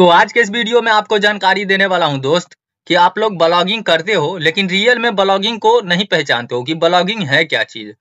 तो आज के इस वीडियो में आपको जानकारी देने वाला हूं दोस्त कि आप लोग ब्लॉगिंग करते हो लेकिन रियल में ब्लॉगिंग को नहीं पहचानते हो कि ब्लॉगिंग है क्या चीज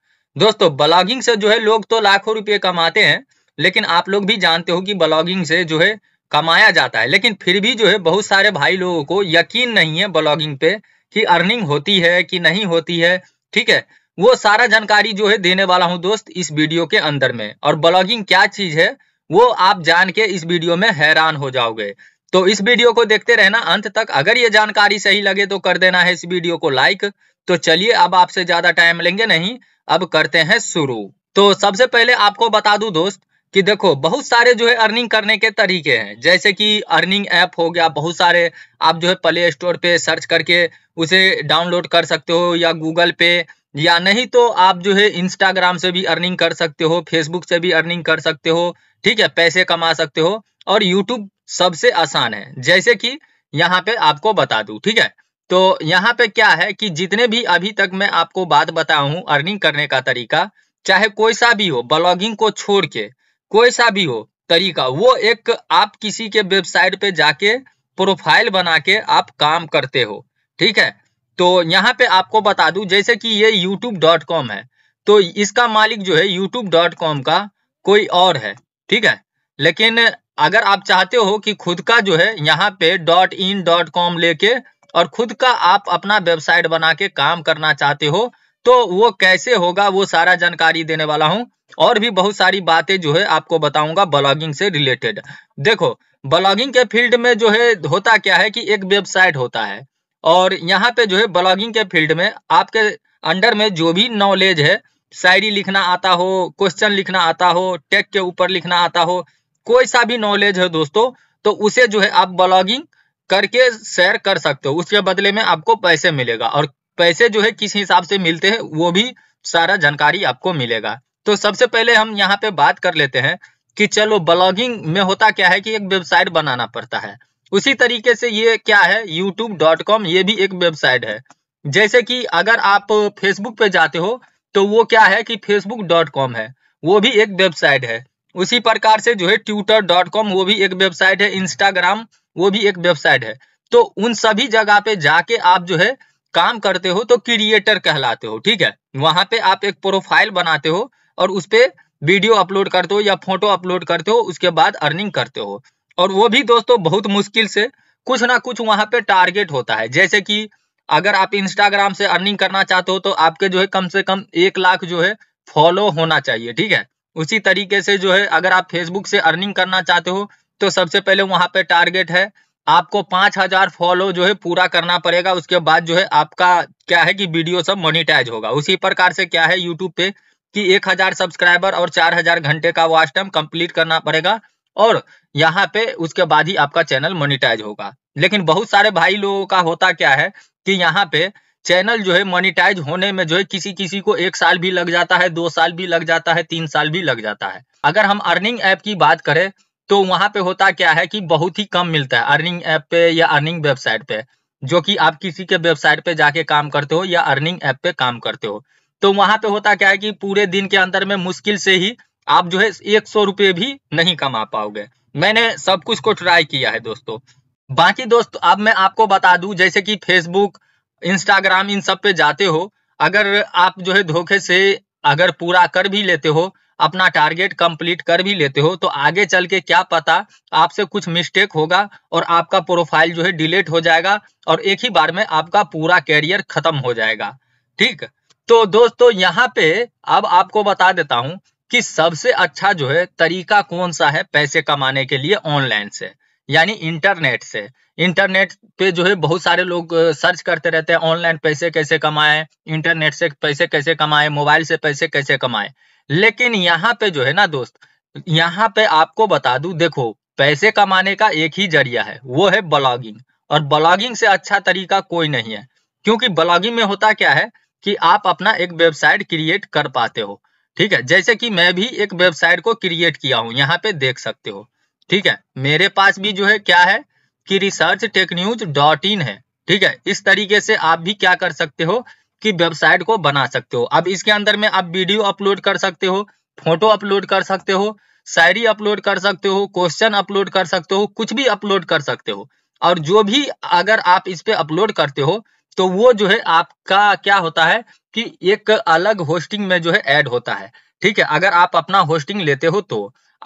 दोस्तों ब्लॉगिंग से जो है लोग तो लाखों रुपए कमाते हैं लेकिन आप लोग भी जानते हो कि ब्लॉगिंग से जो है कमाया जाता है लेकिन फिर भी जो है बहुत सारे भाई लोगों को यकीन नहीं है ब्लॉगिंग पे कि अर्निंग होती है कि नहीं होती है ठीक है वो सारा जानकारी जो है देने वाला हूँ दोस्त इस वीडियो के अंदर में और ब्लॉगिंग क्या चीज है वो आप जान के इस वीडियो में हैरान हो जाओगे तो इस वीडियो को देखते रहना अंत तक अगर ये जानकारी सही लगे तो कर देना है इस वीडियो को लाइक तो चलिए अब आपसे ज्यादा टाइम लेंगे नहीं अब करते हैं शुरू तो सबसे पहले आपको बता दू दोस्त कि देखो बहुत सारे जो है अर्निंग करने के तरीके हैं जैसे कि अर्निंग ऐप हो गया बहुत सारे आप जो है प्ले स्टोर पे सर्च करके उसे डाउनलोड कर सकते हो या गूगल पे या नहीं तो आप जो है इंस्टाग्राम से भी अर्निंग कर सकते हो फेसबुक से भी अर्निंग कर सकते हो ठीक है पैसे कमा सकते हो और यूट्यूब सबसे आसान है जैसे कि यहाँ पे आपको बता दू ठीक है तो यहाँ पे क्या है कि जितने भी अभी तक मैं आपको बात बताया हूँ अर्निंग करने का तरीका चाहे कोई सा भी हो ब्लॉगिंग को छोड़ के कोई सा भी हो तरीका वो एक आप किसी के वेबसाइट पे जाके प्रोफाइल बना के आप काम करते हो ठीक है तो यहाँ पे आपको बता दू जैसे कि ये youtube.com है तो इसका मालिक जो है youtube.com का कोई और है ठीक है लेकिन अगर आप चाहते हो कि खुद का जो है यहाँ पे डॉट इन डॉट कॉम लेके और खुद का आप अपना वेबसाइट बना के काम करना चाहते हो तो वो कैसे होगा वो सारा जानकारी देने वाला हूँ और भी बहुत सारी बातें जो है आपको बताऊंगा ब्लॉगिंग से रिलेटेड देखो ब्लॉगिंग के फील्ड में जो है होता क्या है कि एक वेबसाइट होता है और यहाँ पे जो है ब्लॉगिंग के फील्ड में आपके अंडर में जो भी नॉलेज है शायरी लिखना आता हो क्वेश्चन लिखना आता हो टेक के ऊपर लिखना आता हो कोई सा भी नॉलेज है दोस्तों तो उसे जो है आप ब्लॉगिंग करके शेयर कर सकते हो उसके बदले में आपको पैसे मिलेगा और पैसे जो है किस हिसाब से मिलते हैं वो भी सारा जानकारी आपको मिलेगा तो सबसे पहले हम यहाँ पे बात कर लेते हैं कि चलो ब्लॉगिंग में होता क्या है कि एक वेबसाइट बनाना पड़ता है उसी तरीके से ये क्या है youtube.com ये भी एक वेबसाइट है जैसे कि अगर आप फेसबुक पे जाते हो तो वो क्या है कि facebook.com है वो भी एक वेबसाइट है उसी प्रकार से जो है twitter.com वो भी एक वेबसाइट है इंस्टाग्राम वो भी एक वेबसाइट है तो उन सभी जगह पे जाके आप जो है काम करते हो तो क्रिएटर कहलाते हो ठीक है वहां पे आप एक प्रोफाइल बनाते हो और उस पर वीडियो अपलोड करते हो या फोटो अपलोड करते हो उसके बाद अर्निंग करते हो और वो भी दोस्तों बहुत मुश्किल से कुछ ना कुछ वहां पे टारगेट होता है जैसे कि अगर आप इंस्टाग्राम से अर्निंग करना चाहते हो तो आपके जो है कम से कम एक लाख जो है फॉलो होना चाहिए ठीक है उसी तरीके से जो है अगर आप फेसबुक से अर्निंग करना चाहते हो तो सबसे पहले वहां पे टारगेट है आपको पांच हजार फॉलो जो है पूरा करना पड़ेगा उसके बाद जो है आपका क्या है कि वीडियो सब मोनिटाइज होगा उसी प्रकार से क्या है यूट्यूब पे कि एक हजार सब्सक्राइबर और चार हजार घंटे का वॉच टाइम कंप्लीट करना पड़ेगा और यहाँ पे उसके बाद ही आपका चैनल मोनिटाइज होगा लेकिन बहुत सारे भाई लोगों का होता क्या है कि यहाँ पे चैनल जो है मोनिटाइज होने में जो है किसी किसी को एक साल भी लग जाता है दो साल भी लग जाता है तीन साल भी लग जाता है अगर हम अर्निंग ऐप की बात करें तो वहां पे होता क्या है कि बहुत ही कम मिलता है अर्निंग ऐप पे या अर्निंग वेबसाइट पे जो कि आप किसी के वेबसाइट पे जाके काम करते हो या अर्निंग ऐप पे काम करते हो तो वहां पे होता क्या है कि पूरे दिन के अंदर में मुश्किल से ही आप जो है एक सौ रुपये भी नहीं कमा पाओगे मैंने सब कुछ को ट्राई किया है दोस्तों बाकी दोस्त अब मैं आपको बता दूं जैसे कि फेसबुक इंस्टाग्राम इन सब पे जाते हो अगर आप जो है धोखे से अगर पूरा कर भी लेते हो अपना टारगेट कंप्लीट कर भी लेते हो तो आगे चल के क्या पता आपसे कुछ मिस्टेक होगा और आपका प्रोफाइल जो है डिलीट हो जाएगा और एक ही बार में आपका पूरा कैरियर खत्म हो जाएगा ठीक तो दोस्तों यहाँ पे अब आपको बता देता हूं कि सबसे अच्छा जो है तरीका कौन सा है पैसे कमाने के लिए ऑनलाइन से यानी इंटरनेट से इंटरनेट पे जो है बहुत सारे लोग सर्च करते रहते हैं ऑनलाइन पैसे कैसे कमाए इंटरनेट से पैसे कैसे कमाए मोबाइल से पैसे कैसे कमाए लेकिन यहाँ पे जो है ना दोस्त यहाँ पे आपको बता दू देखो पैसे कमाने का एक ही जरिया है वो है ब्लॉगिंग और ब्लॉगिंग से अच्छा तरीका कोई नहीं है क्योंकि ब्लॉगिंग में होता क्या है कि आप अपना एक वेबसाइट क्रिएट कर पाते हो ठीक है जैसे कि मैं भी एक वेबसाइट को क्रिएट किया हूं यहाँ पे देख सकते हो ठीक है मेरे पास भी जो है क्या है कि research tech news dot in है ठीक है इस तरीके से आप भी क्या कर सकते हो कि वेबसाइट को बना सकते हो अब इसके अंदर में आप वीडियो अपलोड कर सकते हो फोटो अपलोड कर सकते हो शायरी अपलोड कर सकते हो क्वेश्चन अपलोड कर सकते हो कुछ भी अपलोड कर सकते हो और जो भी अगर आप इस पे अपलोड करते हो तो वो जो है आपका क्या होता है कि एक अलग होस्टिंग में जो है ऐड होता है ठीक है अगर आप अपना होस्टिंग लेते हो तो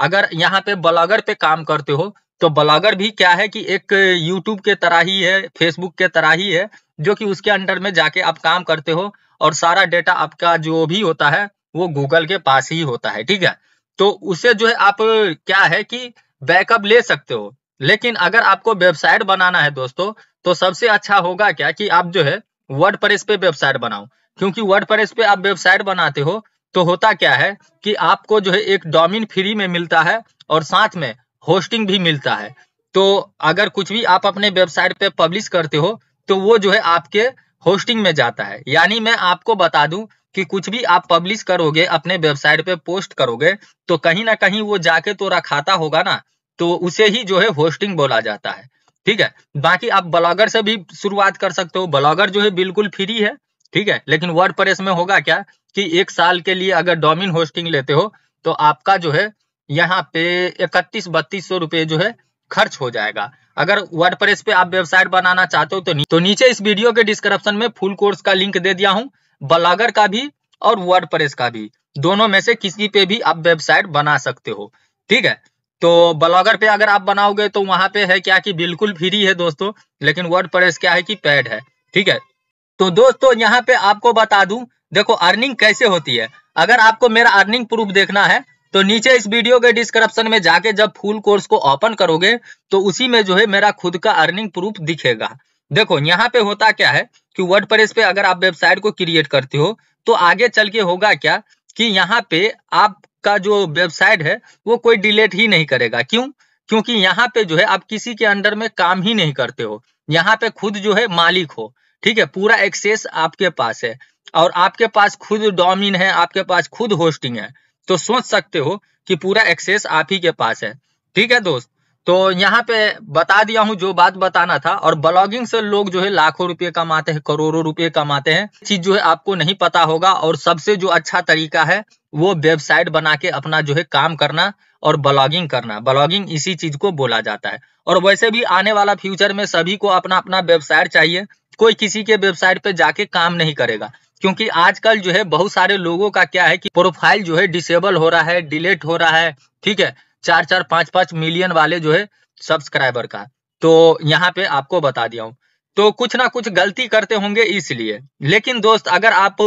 अगर यहाँ पे ब्लॉगर पे काम करते हो तो ब्लॉगर भी क्या है कि एक यूट्यूब के तरह ही है फेसबुक के तरह ही है जो कि उसके अंडर में जाके आप काम करते हो और सारा डेटा आपका जो भी होता है वो गूगल के पास ही होता है ठीक है तो उसे जो है आप क्या है कि बैकअप ले सकते हो लेकिन अगर आपको वेबसाइट बनाना है दोस्तों तो सबसे अच्छा होगा क्या कि आप जो है वर्ड प्रेस पे वेबसाइट बनाओ क्योंकि वर्ड प्रेस पे आप वेबसाइट बनाते हो तो होता क्या है कि आपको जो है एक डोमिन फ्री में मिलता है और साथ में होस्टिंग भी मिलता है तो अगर कुछ भी आप अपने वेबसाइट पे पब्लिश करते हो तो वो जो है आपके होस्टिंग में जाता है यानी मैं आपको बता दूं कि कुछ भी आप पब्लिश करोगे अपने वेबसाइट पे पोस्ट करोगे तो कहीं ना कहीं वो जाके तो रखाता होगा ना तो उसे ही जो है होस्टिंग बोला जाता है ठीक है बाकी आप ब्लॉगर से भी शुरुआत कर सकते हो ब्लॉगर जो है बिल्कुल फ्री है ठीक है लेकिन वर्ड प्रेस में होगा क्या कि एक साल के लिए अगर डोमिन होस्टिंग लेते हो तो आपका जो है यहाँ पे इकतीस बत्तीस सौ रुपए जो है खर्च हो जाएगा अगर वर्ड प्रेस पे आप वेबसाइट बनाना चाहते हो तो नी, तो नीचे इस वीडियो के डिस्क्रिप्शन में फुल कोर्स का लिंक दे दिया हूँ ब्लॉगर का भी और वर्ड प्रेस का भी दोनों में से किसी पे भी आप वेबसाइट बना सकते हो ठीक है तो ब्लॉगर पे अगर आप बनाओगे तो वहां पे है क्या कि बिल्कुल फ्री है दोस्तों लेकिन वर्ड प्रेस क्या है कि पैड है ठीक है तो दोस्तों यहाँ पे आपको बता दूं देखो अर्निंग कैसे होती है अगर आपको मेरा अर्निंग प्रूफ देखना है तो नीचे इस वीडियो के डिस्क्रिप्शन में जाके जब फुल कोर्स को ओपन करोगे तो उसी में जो है मेरा खुद का अर्निंग प्रूफ दिखेगा देखो यहाँ पे होता क्या है कि वर्ड पे अगर आप वेबसाइट को क्रिएट करते हो तो आगे चल के होगा क्या कि यहाँ पे आप का जो वेबसाइट है वो कोई डिलेट ही नहीं करेगा क्यों क्योंकि यहाँ पे जो है आप किसी के अंडर में काम ही नहीं करते हो यहाँ पे खुद जो है मालिक हो ठीक है पूरा एक्सेस आपके पास है और आपके पास खुद डोमिन है आपके पास खुद होस्टिंग है तो सोच सकते हो कि पूरा एक्सेस आप ही के पास है ठीक है दोस्त तो यहाँ पे बता दिया हूँ जो बात बताना था और ब्लॉगिंग से लोग जो है लाखों रुपए कमाते हैं करोड़ों रुपए कमाते हैं चीज जो है आपको नहीं पता होगा और सबसे जो अच्छा तरीका है वो वेबसाइट बना के अपना जो है काम करना और ब्लॉगिंग करना ब्लॉगिंग इसी चीज को बोला जाता है और वैसे भी आने वाला फ्यूचर में सभी को अपना अपना वेबसाइट चाहिए कोई किसी के वेबसाइट पे जाके काम नहीं करेगा क्योंकि आजकल जो है बहुत सारे लोगों का क्या है कि प्रोफाइल जो है डिसेबल हो रहा है डिलेट हो रहा है ठीक है चार चार पांच पांच मिलियन वाले जो है सब्सक्राइबर का तो यहाँ पे आपको बता दिया हूँ तो कुछ ना कुछ गलती करते होंगे इसलिए लेकिन दोस्त अगर आप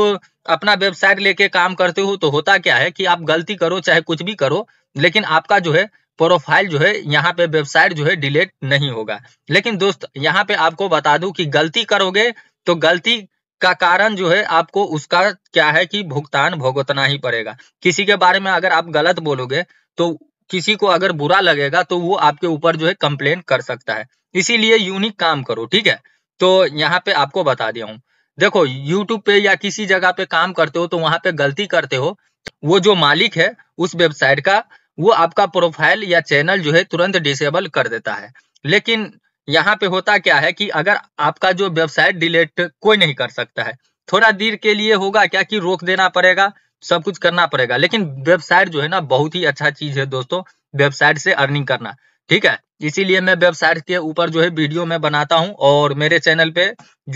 अपना वेबसाइट लेके काम करते हो तो होता क्या है कि आप गलती करो चाहे कुछ भी करो लेकिन आपका जो है प्रोफाइल जो है यहाँ पे वेबसाइट जो है डिलीट नहीं होगा लेकिन दोस्त यहाँ पे आपको बता दू कि गलती करोगे तो गलती का कारण जो है आपको उसका क्या है कि भुगतान भुगतना ही पड़ेगा किसी के बारे में अगर आप गलत बोलोगे तो किसी को अगर बुरा लगेगा तो वो आपके ऊपर जो है कंप्लेन कर सकता है इसीलिए यूनिक काम करो ठीक है तो यहाँ पे आपको बता दिया हूँ देखो यूट्यूब पे या किसी जगह पे काम करते हो तो वहां पे गलती करते हो वो जो मालिक है उस वेबसाइट का वो आपका प्रोफाइल या चैनल जो है तुरंत डिसेबल कर देता है लेकिन यहाँ पे होता क्या है कि अगर आपका जो वेबसाइट डिलीट कोई नहीं कर सकता है थोड़ा देर के लिए होगा क्या कि रोक देना पड़ेगा सब कुछ करना पड़ेगा लेकिन वेबसाइट जो है ना बहुत ही अच्छा चीज है दोस्तों वेबसाइट से अर्निंग करना ठीक है इसीलिए मैं वेबसाइट के ऊपर जो है वीडियो में बनाता हूँ और मेरे चैनल पे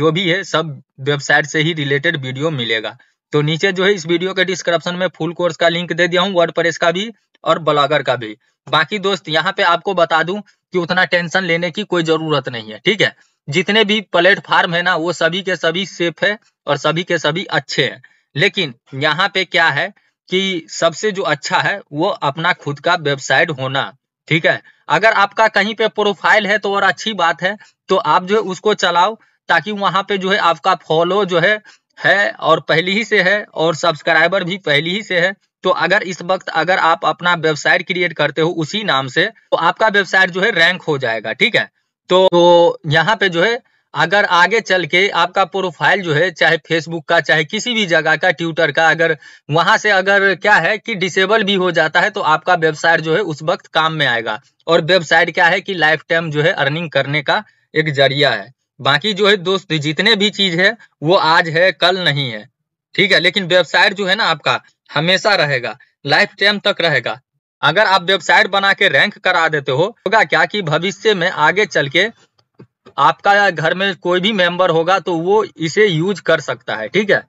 जो भी है सब वेबसाइट से ही रिलेटेड वीडियो मिलेगा तो नीचे जो है इस वीडियो के डिस्क्रिप्शन में फुल कोर्स का लिंक दे दिया हूँ वर्ड का भी और ब्लॉगर का भी बाकी दोस्त यहाँ पे आपको बता दू की उतना टेंशन लेने की कोई जरूरत नहीं है ठीक है जितने भी प्लेटफॉर्म है ना वो सभी के सभी सेफ है और सभी के सभी अच्छे हैं लेकिन यहाँ पे क्या है कि सबसे जो अच्छा है वो अपना खुद का वेबसाइट होना ठीक है अगर आपका कहीं पे प्रोफाइल है तो और अच्छी बात है तो आप जो है उसको चलाओ ताकि वहां पे जो है आपका फॉलो जो है है और पहली ही से है और सब्सक्राइबर भी पहले ही से है तो अगर इस वक्त अगर आप अपना वेबसाइट क्रिएट करते हो उसी नाम से तो आपका वेबसाइट जो है रैंक हो जाएगा ठीक है तो, तो यहाँ पे जो है अगर आगे चल के आपका प्रोफाइल जो है चाहे फेसबुक का चाहे किसी भी जगह का ट्विटर का अगर वहां से अगर क्या है कि डिसेबल भी हो जाता है तो आपका वेबसाइट जो है उस वक्त काम में आएगा और वेबसाइट क्या है कि लाइफ टाइम जो है अर्निंग करने का एक जरिया है बाकी जो है दोस्त जितने भी चीज है वो आज है कल नहीं है ठीक है लेकिन वेबसाइट जो है ना आपका हमेशा रहेगा लाइफ टाइम तक रहेगा अगर आप वेबसाइट बना के रैंक करा देते हो होगा क्या कि भविष्य में आगे चल के आपका घर में कोई भी मेंबर होगा तो वो इसे यूज कर सकता है ठीक है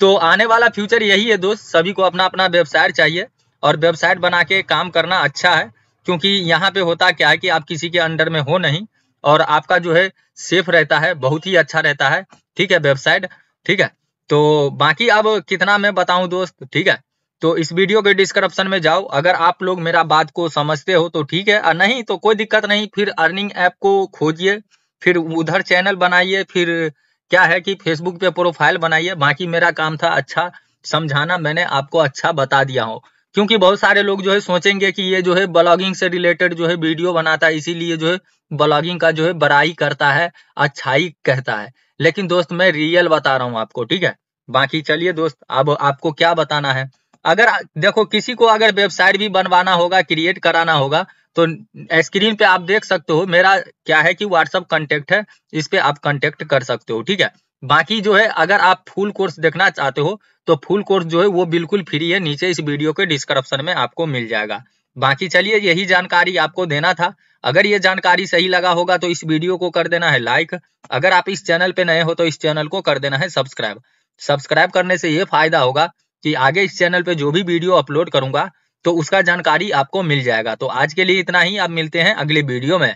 तो आने वाला फ्यूचर यही है दोस्त सभी को अपना अपना वेबसाइट चाहिए और वेबसाइट बना के काम करना अच्छा है क्योंकि यहाँ पे होता क्या है कि आप किसी के अंडर में हो नहीं और आपका जो है सेफ रहता है बहुत ही अच्छा रहता है ठीक है वेबसाइट ठीक है तो बाकी अब कितना मैं बताऊं दोस्त ठीक है तो इस वीडियो के डिस्क्रिप्शन में जाओ अगर आप लोग मेरा बात को समझते हो तो ठीक है और नहीं तो कोई दिक्कत नहीं फिर अर्निंग ऐप को खोजिए फिर उधर चैनल बनाइए फिर क्या है कि फेसबुक पे प्रोफाइल बनाइए बाकी मेरा काम था अच्छा समझाना मैंने आपको अच्छा बता दिया हो क्योंकि बहुत सारे लोग जो है सोचेंगे कि ये जो है ब्लॉगिंग से रिलेटेड जो है वीडियो बनाता है इसीलिए जो है ब्लॉगिंग का जो है बड़ाई करता है अच्छाई कहता है लेकिन दोस्त मैं रियल बता रहा हूँ आपको ठीक है बाकी चलिए दोस्त अब आपको क्या बताना है अगर देखो किसी को अगर वेबसाइट भी बनवाना होगा क्रिएट कराना होगा तो स्क्रीन पे आप देख सकते हो मेरा क्या है कि व्हाट्सअप कॉन्टेक्ट है इस पे आप कॉन्टेक्ट कर सकते हो ठीक है बाकी जो है अगर आप फुल कोर्स देखना चाहते हो तो फुल कोर्स जो है वो बिल्कुल फ्री है नीचे इस वीडियो के डिस्क्रिप्शन में आपको मिल जाएगा बाकी चलिए यही जानकारी आपको देना था अगर ये जानकारी सही लगा होगा तो इस वीडियो को कर देना है लाइक अगर आप इस चैनल पे नए हो तो इस चैनल को कर देना है सब्सक्राइब सब्सक्राइब करने से ये फायदा होगा कि आगे इस चैनल पे जो भी वीडियो अपलोड करूंगा तो उसका जानकारी आपको मिल जाएगा तो आज के लिए इतना ही आप मिलते हैं अगले वीडियो में